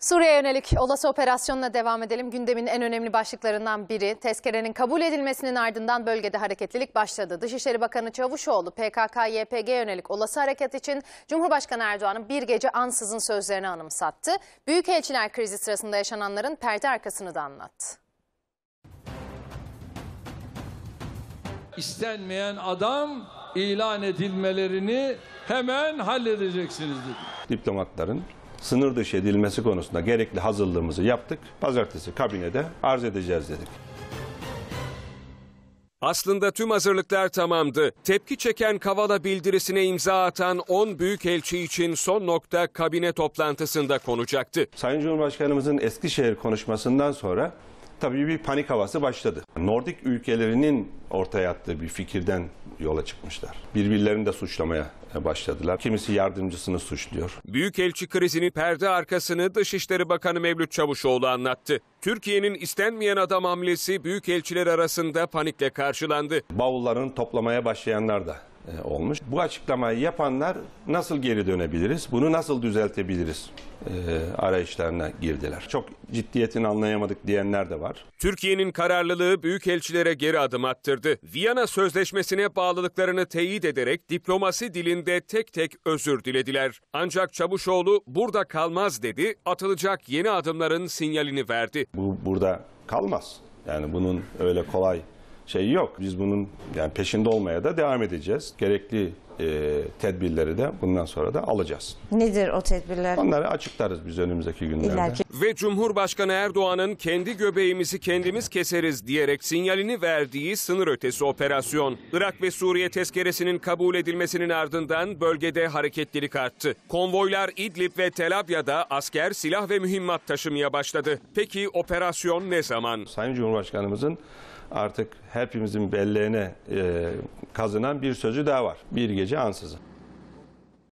Suriye yönelik olası operasyonla devam edelim. Gündemin en önemli başlıklarından biri tezkerenin kabul edilmesinin ardından bölgede hareketlilik başladı. Dışişleri Bakanı Çavuşoğlu PKK-YPG yönelik olası hareket için Cumhurbaşkanı Erdoğan'ın bir gece ansızın sözlerini anımsattı. Büyükelçiler krizi sırasında yaşananların perde arkasını da anlattı. İstenmeyen adam ilan edilmelerini hemen halledeceksiniz dedi. Diplomatların sınır dışı edilmesi konusunda gerekli hazırlığımızı yaptık. Pazartesi kabinede arz edeceğiz dedik. Aslında tüm hazırlıklar tamamdı. Tepki çeken Kavala bildirisine imza atan 10 büyükelçi için son nokta kabine toplantısında konacaktı. Sayın Cumhurbaşkanımızın Eskişehir konuşmasından sonra tabii bir panik havası başladı. Nordik ülkelerinin ortaya attığı bir fikirden yola çıkmışlar. Birbirlerini de suçlamaya başladılar. Kimisi yardımcısını suçluyor. Büyükelçi krizini perde arkasını Dışişleri Bakanı Mevlüt Çavuşoğlu anlattı. Türkiye'nin istenmeyen adam hamlesi büyükelçiler arasında panikle karşılandı. Bavullarını toplamaya başlayanlar da e, olmuş. Bu açıklamayı yapanlar nasıl geri dönebiliriz, bunu nasıl düzeltebiliriz e, arayışlarına girdiler. Çok ciddiyetini anlayamadık diyenler de var. Türkiye'nin kararlılığı büyükelçilere geri adım attırdı. Viyana Sözleşmesi'ne bağlılıklarını teyit ederek diplomasi dilinde tek tek özür dilediler. Ancak Çavuşoğlu burada kalmaz dedi, atılacak yeni adımların sinyalini verdi. Bu burada kalmaz. Yani bunun öyle kolay şey yok. Biz bunun yani peşinde olmaya da devam edeceğiz. Gerekli e, tedbirleri de bundan sonra da alacağız. Nedir o tedbirler? Onları açıklarız biz önümüzdeki günlerde. İleriki. Ve Cumhurbaşkanı Erdoğan'ın kendi göbeğimizi kendimiz keseriz diyerek sinyalini verdiği sınır ötesi operasyon. Irak ve Suriye tezkeresinin kabul edilmesinin ardından bölgede hareketlilik arttı. Konvoylar İdlib ve Tel Abya'da asker, silah ve mühimmat taşımaya başladı. Peki operasyon ne zaman? Sayın Cumhurbaşkanımızın artık hepimizin belleğine e, kazınan bir sözü daha var. Bir gece powiedziałem